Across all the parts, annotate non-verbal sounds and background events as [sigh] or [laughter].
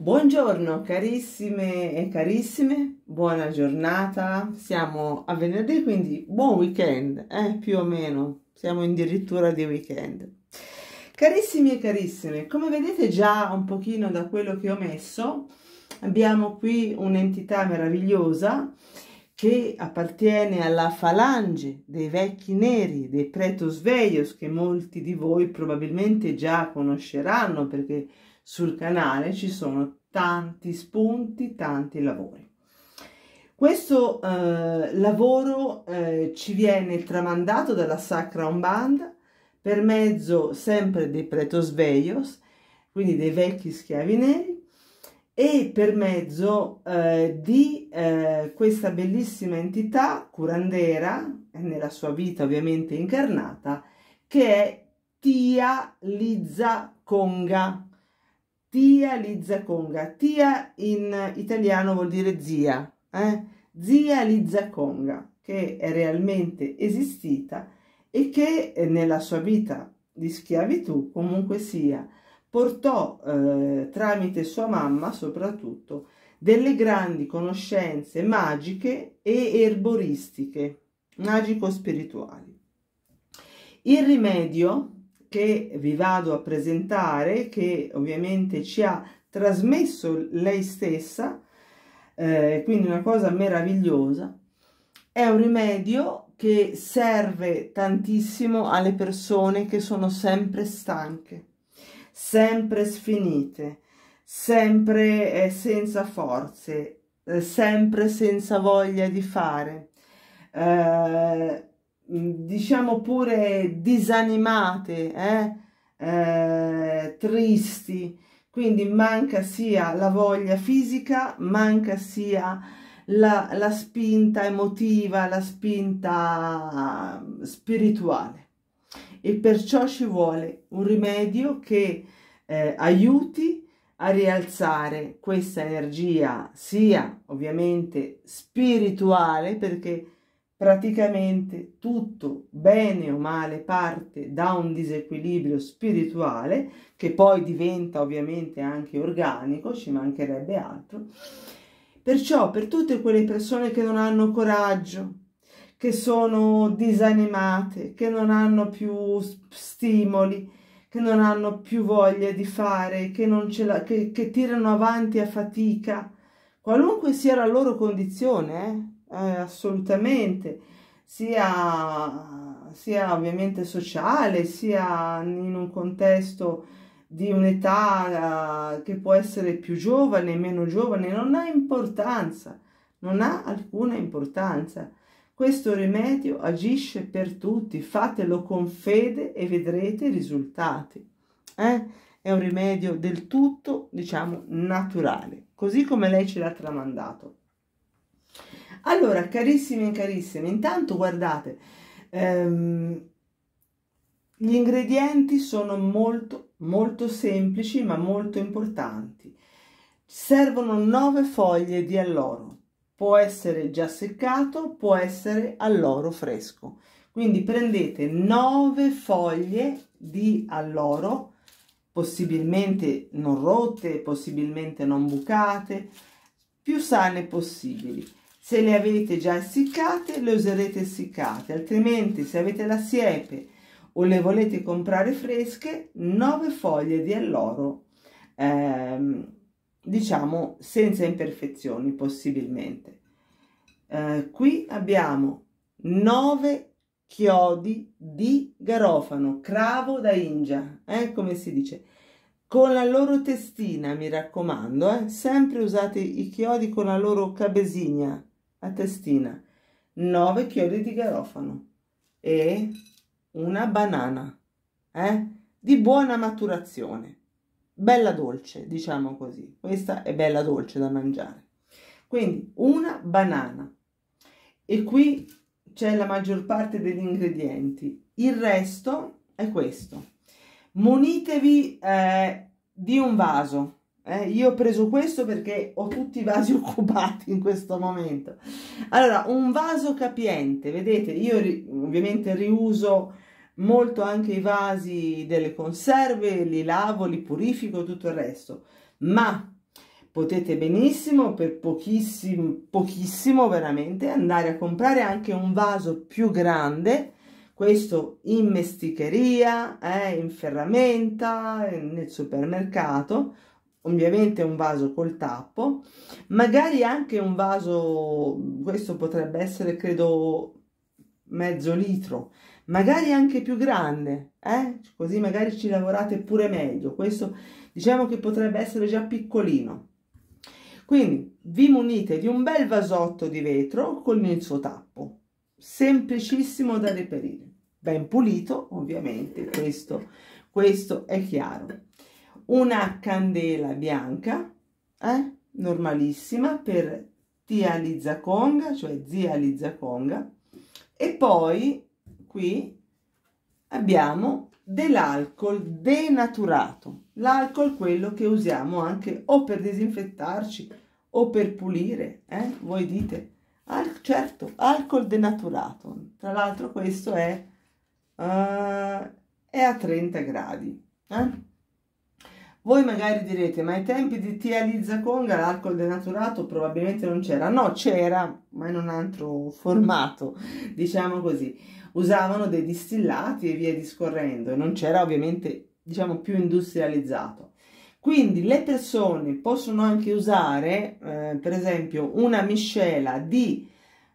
Buongiorno carissime e carissime, buona giornata, siamo a venerdì quindi buon weekend, eh, più o meno, siamo addirittura di weekend. Carissimi e carissime, come vedete già un pochino da quello che ho messo, abbiamo qui un'entità meravigliosa che appartiene alla falange dei vecchi neri, dei pretos veios, che molti di voi probabilmente già conosceranno perché sul canale ci sono tanti spunti, tanti lavori. Questo eh, lavoro eh, ci viene tramandato dalla Sacra Umbanda per mezzo sempre dei pretos veios, quindi dei vecchi schiavi neri, e per mezzo eh, di eh, questa bellissima entità curandera, nella sua vita ovviamente incarnata, che è Tia Lizza Conga. Tia Lizza Conga. Tia in italiano vuol dire zia, eh? zia Lizza Conga, che è realmente esistita e che nella sua vita di schiavitù, comunque sia, portò eh, tramite sua mamma soprattutto delle grandi conoscenze magiche e erboristiche, magico-spirituali. Il rimedio che vi vado a presentare, che ovviamente ci ha trasmesso lei stessa, eh, quindi una cosa meravigliosa, è un rimedio che serve tantissimo alle persone che sono sempre stanche, sempre sfinite, sempre eh, senza forze, eh, sempre senza voglia di fare. Eh, Mm, diciamo pure disanimate, eh? Eh, tristi, quindi manca sia la voglia fisica, manca sia la, la spinta emotiva, la spinta eh, spirituale e perciò ci vuole un rimedio che eh, aiuti a rialzare questa energia sia ovviamente spirituale perché praticamente tutto, bene o male, parte da un disequilibrio spirituale che poi diventa ovviamente anche organico, ci mancherebbe altro. Perciò per tutte quelle persone che non hanno coraggio, che sono disanimate, che non hanno più stimoli, che non hanno più voglia di fare, che, la, che, che tirano avanti a fatica, qualunque sia la loro condizione, eh, eh, assolutamente, sia, sia, ovviamente sociale, sia in un contesto di un'età eh, che può essere più giovane, meno giovane, non ha importanza, non ha alcuna importanza. Questo rimedio agisce per tutti, fatelo con fede e vedrete i risultati. Eh? È un rimedio del tutto, diciamo, naturale, così come lei ce l'ha tramandato. Allora, carissimi e carissime, intanto guardate, ehm, gli ingredienti sono molto, molto semplici ma molto importanti. Servono 9 foglie di alloro, può essere già seccato, può essere alloro fresco. Quindi prendete 9 foglie di alloro, possibilmente non rotte, possibilmente non bucate, più sane possibili se le avete già essiccate, le userete essiccate, altrimenti se avete la siepe o le volete comprare fresche, 9 foglie di alloro, ehm, diciamo senza imperfezioni possibilmente. Eh, qui abbiamo 9 chiodi di garofano, cravo da India, eh, come si dice, con la loro testina, mi raccomando, eh, sempre usate i chiodi con la loro cabesigna, a testina, 9 chiodi di garofano e una banana, eh? di buona maturazione, bella dolce, diciamo così. Questa è bella dolce da mangiare. Quindi una banana e qui c'è la maggior parte degli ingredienti. Il resto è questo. Munitevi eh, di un vaso eh, io ho preso questo perché ho tutti i vasi [laughs] occupati in questo momento. Allora, un vaso capiente, vedete, io ri ovviamente riuso molto anche i vasi delle conserve, li lavo, li purifico e tutto il resto, ma potete benissimo per pochissimo, pochissimo veramente andare a comprare anche un vaso più grande, questo in mesticheria, eh, in ferramenta, eh, nel supermercato, ovviamente un vaso col tappo, magari anche un vaso, questo potrebbe essere credo mezzo litro, magari anche più grande, eh? così magari ci lavorate pure meglio, questo diciamo che potrebbe essere già piccolino. Quindi vi munite di un bel vasotto di vetro con il suo tappo, semplicissimo da reperire, ben pulito ovviamente, questo, questo è chiaro una candela bianca, eh, normalissima, per tia Lizza Conga, cioè zia Lizza Conga, e poi qui abbiamo dell'alcol denaturato, l'alcol quello che usiamo anche o per disinfettarci o per pulire, eh? voi dite, al, certo, alcol denaturato, tra l'altro questo è, uh, è a 30 gradi. Eh? Voi magari direte, ma ai tempi di Tia Lizza Conga l'alcol denaturato probabilmente non c'era. No, c'era, ma in un altro formato, diciamo così. Usavano dei distillati e via discorrendo, non c'era ovviamente, diciamo, più industrializzato. Quindi le persone possono anche usare, eh, per esempio, una miscela di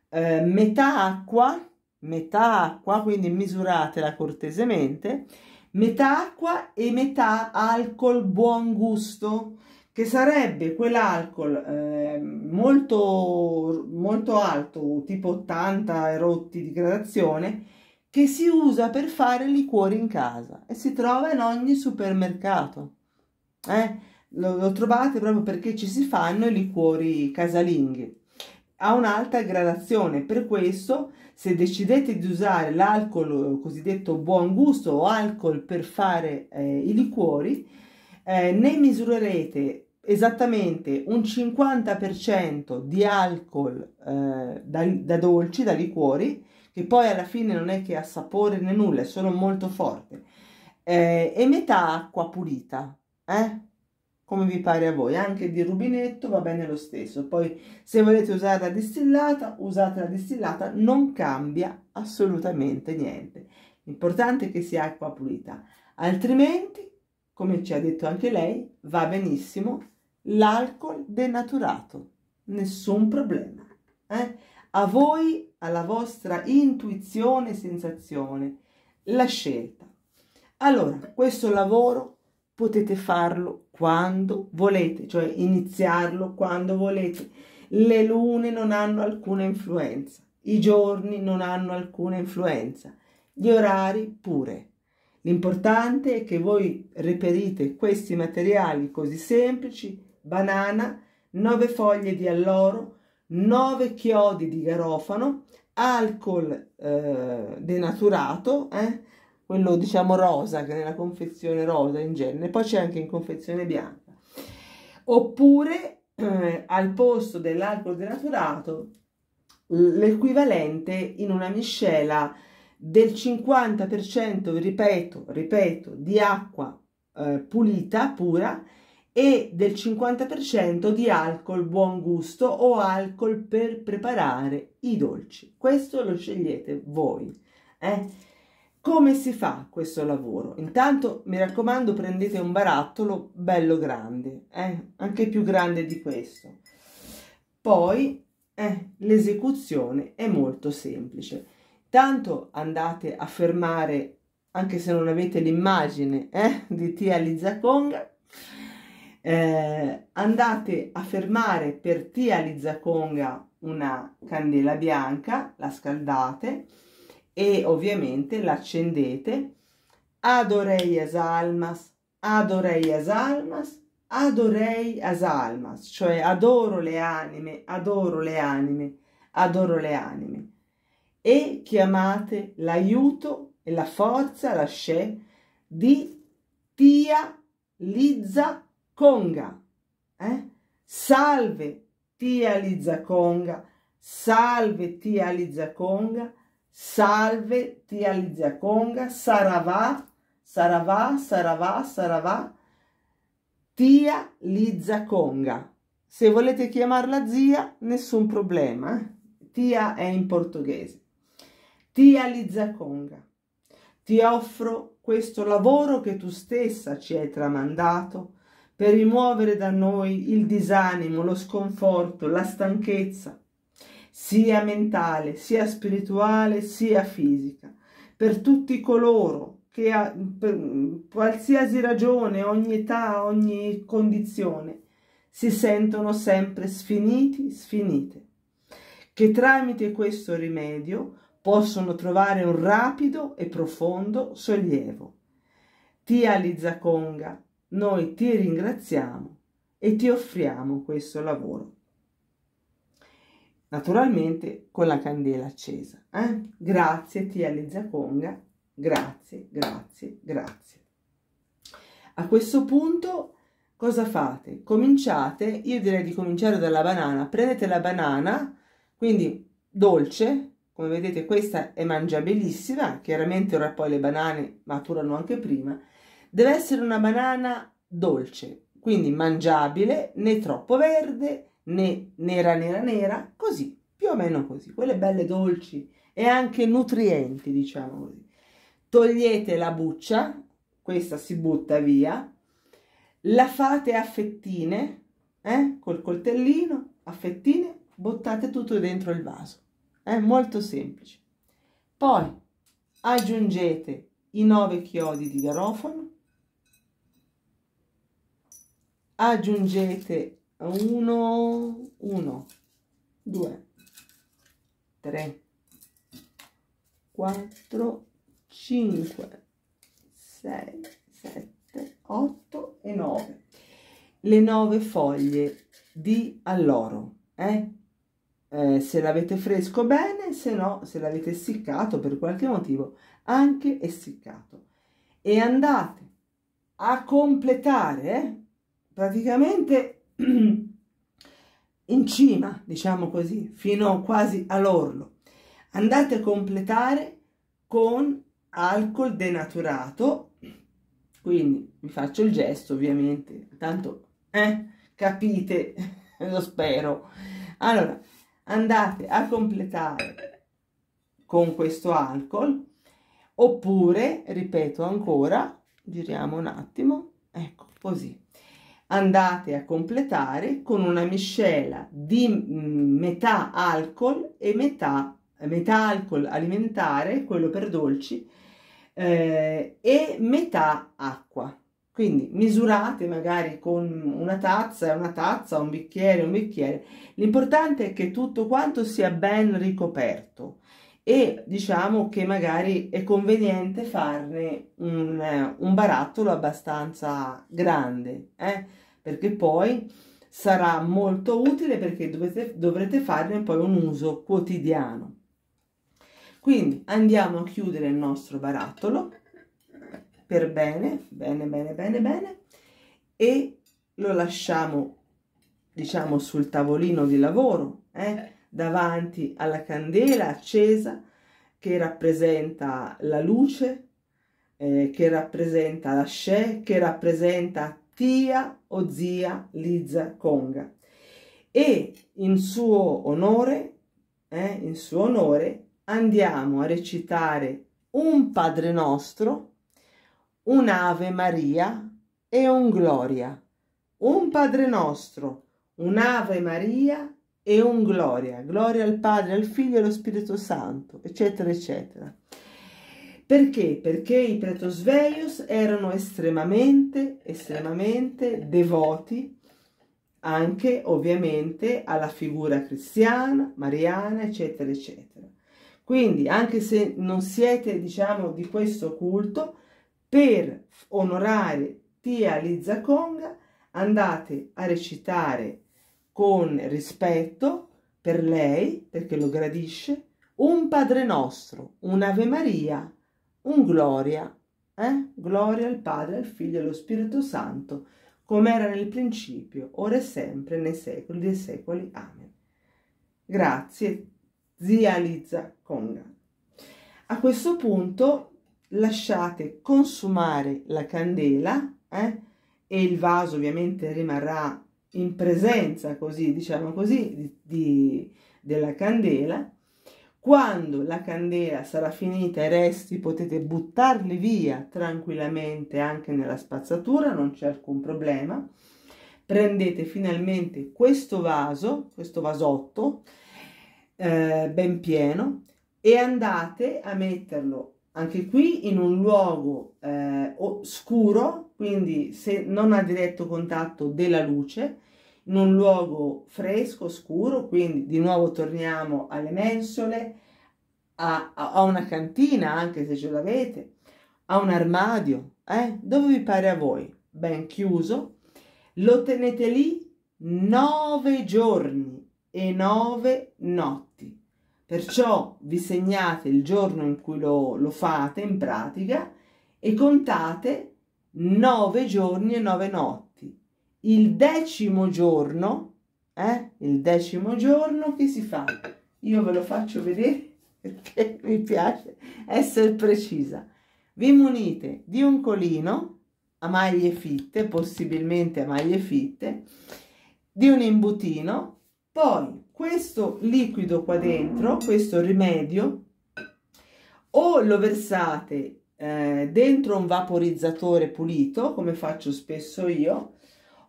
eh, metà acqua, metà acqua, quindi misuratela cortesemente, metà acqua e metà alcol buon gusto, che sarebbe quell'alcol eh, molto, molto alto, tipo 80 rotti di gradazione, che si usa per fare liquori in casa e si trova in ogni supermercato. Eh? Lo, lo trovate proprio perché ci si fanno i liquori casalinghi ha un'alta gradazione, per questo se decidete di usare l'alcol cosiddetto buon gusto o alcol per fare eh, i liquori, eh, ne misurerete esattamente un 50% di alcol eh, da, da dolci, da liquori, che poi alla fine non è che ha sapore né nulla, è solo molto forte, eh, e metà acqua pulita. Eh? come vi pare a voi, anche di rubinetto va bene lo stesso. Poi se volete usare la distillata, usate la distillata, non cambia assolutamente niente. L'importante è che sia acqua pulita, altrimenti, come ci ha detto anche lei, va benissimo l'alcol denaturato, nessun problema. Eh? A voi, alla vostra intuizione e sensazione, la scelta. Allora, questo lavoro potete farlo quando volete, cioè iniziarlo quando volete. Le lune non hanno alcuna influenza, i giorni non hanno alcuna influenza, gli orari pure. L'importante è che voi reperite questi materiali così semplici, banana, 9 foglie di alloro, 9 chiodi di garofano, alcol eh, denaturato, eh, quello diciamo rosa, che nella confezione rosa in genere, poi c'è anche in confezione bianca. Oppure eh, al posto dell'alcol denaturato l'equivalente in una miscela del 50%, ripeto, ripeto, di acqua eh, pulita, pura, e del 50% di alcol buon gusto o alcol per preparare i dolci. Questo lo scegliete voi. Eh? Come si fa questo lavoro? Intanto mi raccomando prendete un barattolo bello grande, eh? anche più grande di questo. Poi eh, l'esecuzione è molto semplice. Tanto andate a fermare, anche se non avete l'immagine eh, di Tia Lizzaconga, eh, andate a fermare per Tia Conga una candela bianca, la scaldate, e ovviamente l'accendete adorei adoreias almas, adoreias almas, adoreias almas, cioè adoro le anime, adoro le anime, adoro le anime. E chiamate l'aiuto e la forza, la sce, di Tia Lizza Conga. Eh? Salve Tia Lizza Conga, salve Tia Lizza Conga Salve Tializaconga, Saravà, Saravà, Saravà, Saravà, Tia conga Se volete chiamarla zia, nessun problema. Eh? Tia è in portoghese. Tia conga ti offro questo lavoro che tu stessa ci hai tramandato per rimuovere da noi il disanimo, lo sconforto, la stanchezza, sia mentale, sia spirituale, sia fisica, per tutti coloro che ha, per qualsiasi ragione, ogni età, ogni condizione, si sentono sempre sfiniti, sfinite, che tramite questo rimedio possono trovare un rapido e profondo sollievo. Tia Conga, noi ti ringraziamo e ti offriamo questo lavoro naturalmente con la candela accesa. Eh? Grazie TL Zaconga, grazie, grazie, grazie. A questo punto cosa fate? Cominciate, io direi di cominciare dalla banana, prendete la banana, quindi dolce, come vedete questa è mangiabilissima, chiaramente ora poi le banane maturano anche prima, deve essere una banana dolce, quindi mangiabile, né troppo verde, né nera nera nera, così, più o meno così, quelle belle dolci e anche nutrienti, diciamo così. Togliete la buccia, questa si butta via, la fate a fettine, eh, col coltellino, a fettine, buttate tutto dentro il vaso. È eh, molto semplice. Poi aggiungete i 9 chiodi di garofano, aggiungete 1, 1, 2, 3, 4, 5, 6, 7, 8 e 9. Le 9 foglie di alloro. Eh? Eh, se l'avete fresco bene, se no, se l'avete essiccato per qualche motivo, anche essiccato. E andate a completare eh? praticamente in cima, diciamo così, fino quasi all'orlo. Andate a completare con alcol denaturato, quindi vi faccio il gesto ovviamente, tanto eh, capite, [laughs] lo spero. Allora, andate a completare con questo alcol, oppure, ripeto ancora, giriamo un attimo, ecco, così andate a completare con una miscela di mm, metà alcol e metà, metà alcol alimentare, quello per dolci, eh, e metà acqua. Quindi misurate magari con una tazza, una tazza, un bicchiere, un bicchiere. L'importante è che tutto quanto sia ben ricoperto e diciamo che magari è conveniente farne un, un barattolo abbastanza grande. Eh? perché poi sarà molto utile perché dovete, dovrete farne poi un uso quotidiano. Quindi andiamo a chiudere il nostro barattolo per bene, bene, bene, bene, bene e lo lasciamo diciamo sul tavolino di lavoro eh, davanti alla candela accesa che rappresenta la luce, eh, che rappresenta la scè, che rappresenta tia o zia Liza Conga e in suo onore, eh, in suo onore andiamo a recitare un Padre Nostro, un'Ave Maria e un Gloria. Un Padre Nostro, un'Ave Maria e un Gloria. Gloria al Padre, al Figlio e allo Spirito Santo, eccetera, eccetera. Perché? Perché i pretosveios erano estremamente, estremamente devoti anche ovviamente alla figura cristiana, mariana, eccetera, eccetera. Quindi, anche se non siete, diciamo, di questo culto, per onorare Tia Conga andate a recitare con rispetto per lei, perché lo gradisce, un Padre Nostro, un'Ave Maria un gloria, eh? gloria al Padre, al Figlio e allo Spirito Santo, come era nel principio, ora e sempre, nei secoli dei secoli. Amen. Grazie, zia Lizza Conga. A questo punto lasciate consumare la candela eh? e il vaso ovviamente rimarrà in presenza, così diciamo così, di, di, della candela quando la candela sarà finita e i resti potete buttarli via tranquillamente anche nella spazzatura, non c'è alcun problema. Prendete finalmente questo vaso, questo vasotto eh, ben pieno e andate a metterlo anche qui in un luogo eh, oscuro, quindi se non a diretto contatto della luce, in un luogo fresco, scuro, quindi di nuovo torniamo alle mensole, a, a una cantina anche se ce l'avete, a un armadio, eh? dove vi pare a voi, ben chiuso, lo tenete lì nove giorni e nove notti. Perciò vi segnate il giorno in cui lo, lo fate in pratica e contate nove giorni e nove notti il decimo giorno, eh, il decimo giorno che si fa? Io ve lo faccio vedere [laughs] perché mi piace essere precisa. Vi munite di un colino a maglie fitte, possibilmente a maglie fitte, di un imbutino, poi questo liquido qua dentro, questo rimedio, o lo versate eh, dentro un vaporizzatore pulito, come faccio spesso io,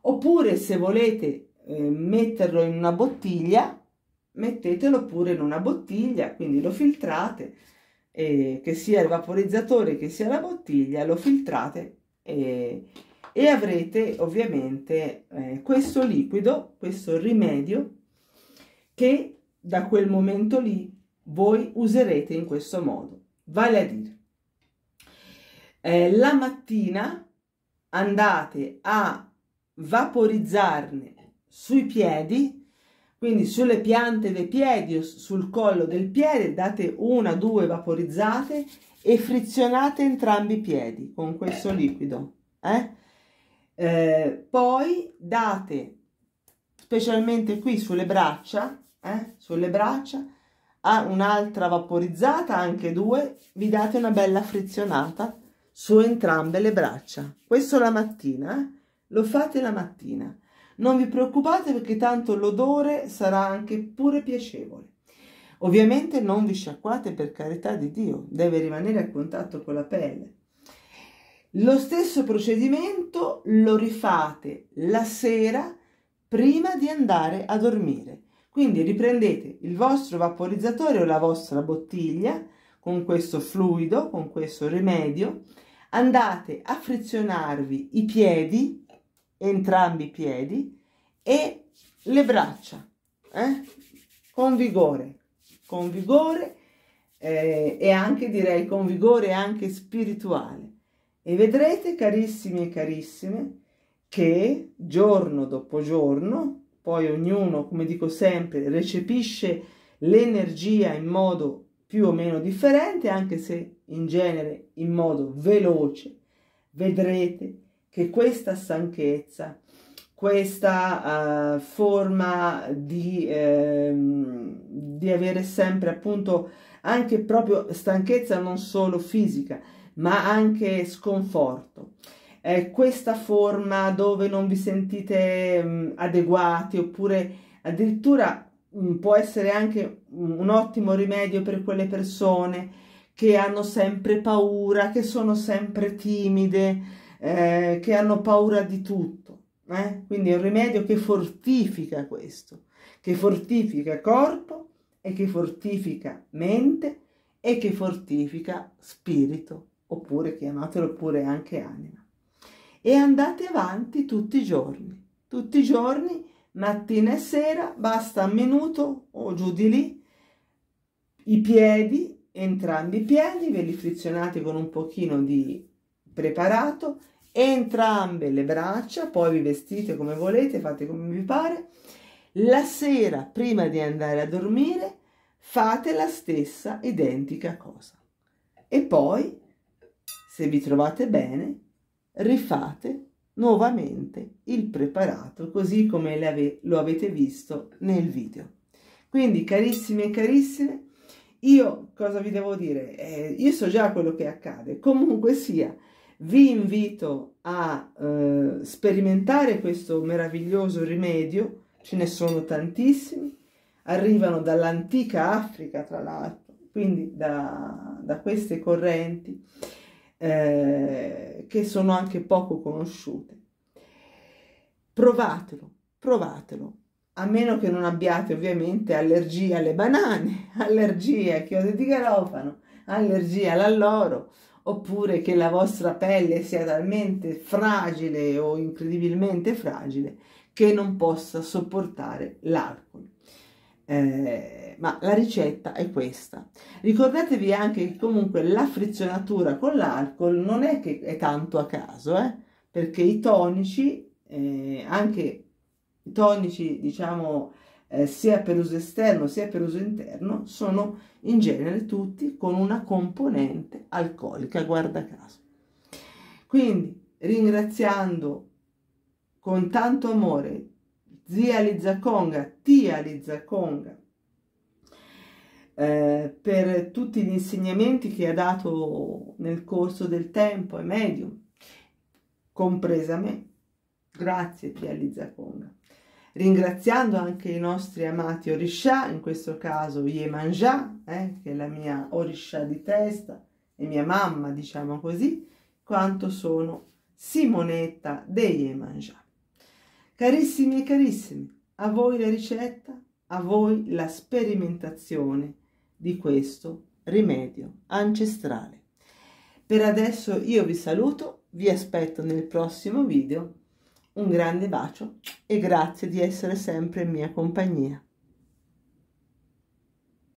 oppure se volete eh, metterlo in una bottiglia mettetelo pure in una bottiglia quindi lo filtrate eh, che sia il vaporizzatore che sia la bottiglia lo filtrate eh, e avrete ovviamente eh, questo liquido questo rimedio che da quel momento lì voi userete in questo modo vale a dire eh, la mattina andate a vaporizzarne sui piedi, quindi sulle piante dei piedi o sul collo del piede, date una due vaporizzate e frizionate entrambi i piedi con questo liquido. Eh? Eh, poi date, specialmente qui sulle braccia, eh, sulle braccia, un'altra vaporizzata, anche due, vi date una bella frizionata su entrambe le braccia. Questo la mattina, eh? Lo fate la mattina. Non vi preoccupate perché tanto l'odore sarà anche pure piacevole. Ovviamente non vi sciacquate per carità di Dio, deve rimanere a contatto con la pelle. Lo stesso procedimento lo rifate la sera prima di andare a dormire. Quindi riprendete il vostro vaporizzatore o la vostra bottiglia con questo fluido, con questo rimedio, andate a frizionarvi i piedi entrambi i piedi e le braccia eh? con vigore, con vigore eh, e anche direi con vigore anche spirituale. E vedrete, carissimi e carissime, che giorno dopo giorno, poi ognuno, come dico sempre, recepisce l'energia in modo più o meno differente, anche se in genere in modo veloce, vedrete che questa stanchezza, questa uh, forma di, ehm, di avere sempre appunto anche proprio stanchezza non solo fisica, ma anche sconforto. Eh, questa forma dove non vi sentite mh, mm, adeguati oppure addirittura mh, mm, può essere anche mh, un ottimo rimedio per quelle persone che hanno sempre paura, che sono sempre timide, eh, che hanno paura di tutto. Eh? Quindi è un rimedio che fortifica questo, che fortifica corpo e che fortifica mente e che fortifica spirito, oppure chiamatelo pure anche anima. E andate avanti tutti i giorni, tutti i giorni, mattina e sera, basta un minuto o giù di lì, i piedi, entrambi i piedi, ve li frizionate con un pochino di preparato entrambe le braccia, poi vi vestite come volete, fate come vi pare. La sera, prima di andare a dormire, fate la stessa identica cosa. E poi, se vi trovate bene, rifate nuovamente il preparato così come ave lo avete visto nel video. Quindi, carissime e carissime, io cosa vi devo dire? Eh, io so già quello che accade. Comunque sia, vi invito a eh, sperimentare questo meraviglioso rimedio, ce ne sono tantissimi, arrivano dall'antica Africa tra l'altro, quindi da, da queste correnti eh, che sono anche poco conosciute. Provatelo, provatelo, a meno che non abbiate ovviamente allergie alle banane, [laughs] allergie ai chiodi di garofano, allergie all'alloro oppure che la vostra pelle sia talmente fragile o incredibilmente fragile che non possa sopportare l'alcol. Eh, ma la ricetta è questa. Ricordatevi anche che comunque la frizionatura con l'alcol non è che è tanto a caso, eh? perché i tonici, eh, anche i tonici diciamo eh, sia per uso esterno sia per uso interno sono in genere tutti con una componente alcolica, guarda caso. Quindi ringraziando con tanto amore zia Lizza Conga, tia Lizzaconga, eh, per tutti gli insegnamenti che ha dato nel corso del tempo e medium, compresa me. Grazie tia Conga ringraziando anche i nostri amati Orisha, in questo caso Yemanjá, eh, che è la mia Orisha di testa e mia mamma, diciamo così, quanto sono Simonetta de Yemanjá. Carissimi e carissimi, a voi la ricetta, a voi la sperimentazione di questo rimedio ancestrale. Per adesso io vi saluto, vi aspetto nel prossimo video un grande bacio e grazie di essere sempre in mia compagnia.